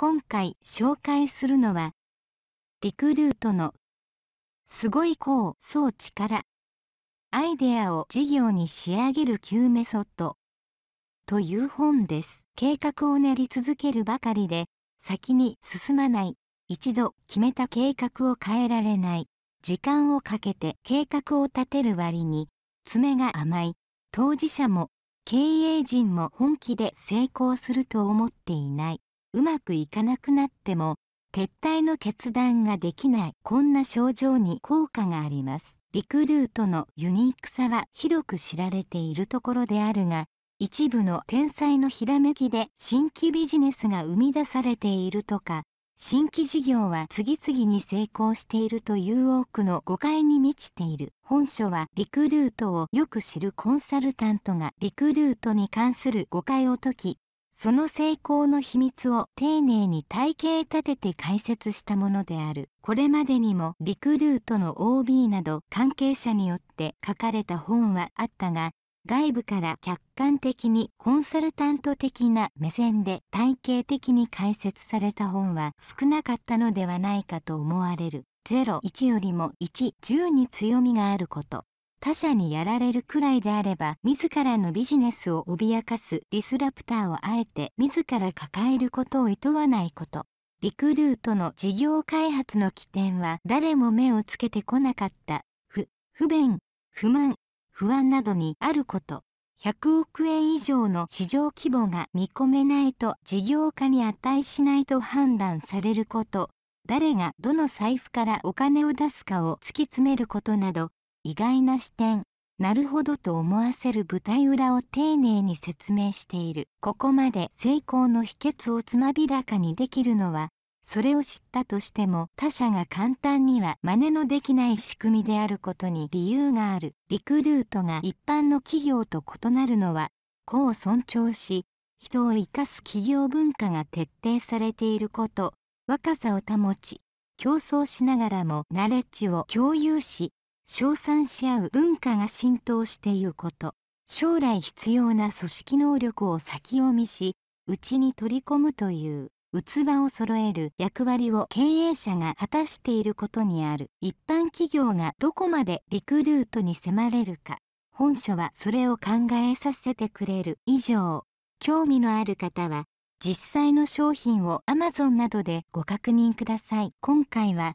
今回紹介するのは、リクルートのすごいこう装置からアイデアを事業に仕上げる旧メソッドという本です。計画を練り続けるばかりで先に進まない。一度決めた計画を変えられない。時間をかけて計画を立てる割に爪が甘い。当事者も経営陣も本気で成功すると思っていない。うまくいかなくなっても撤退の決断ができないこんな症状に効果がありますリクルートのユニークさは広く知られているところであるが一部の天才のひらめきで新規ビジネスが生み出されているとか新規事業は次々に成功しているという多くの誤解に満ちている本書はリクルートをよく知るコンサルタントがリクルートに関する誤解を解きその成功の秘密を丁寧に体系立てて解説したものであるこれまでにもリクルートの OB など関係者によって書かれた本はあったが外部から客観的にコンサルタント的な目線で体系的に解説された本は少なかったのではないかと思われる。01よりも110に強みがあること他者にやられるくらいであれば自らのビジネスを脅かすディスラプターをあえて自ら抱えることを厭わないことリクルートの事業開発の起点は誰も目をつけてこなかった不不便不満不安などにあること100億円以上の市場規模が見込めないと事業化に値しないと判断されること誰がどの財布からお金を出すかを突き詰めることなど意外な視点なるほどと思わせる舞台裏を丁寧に説明しているここまで成功の秘訣をつまびらかにできるのはそれを知ったとしても他者が簡単には真似のできない仕組みであることに理由があるリクルートが一般の企業と異なるのは子を尊重し人を生かす企業文化が徹底されていること若さを保ち競争しながらもナレッジを共有し称賛し合う文化が浸透していること将来必要な組織能力を先読みしうちに取り込むという器を揃える役割を経営者が果たしていることにある一般企業がどこまでリクルートに迫れるか本書はそれを考えさせてくれる以上興味のある方は実際の商品を Amazon などでご確認ください今回は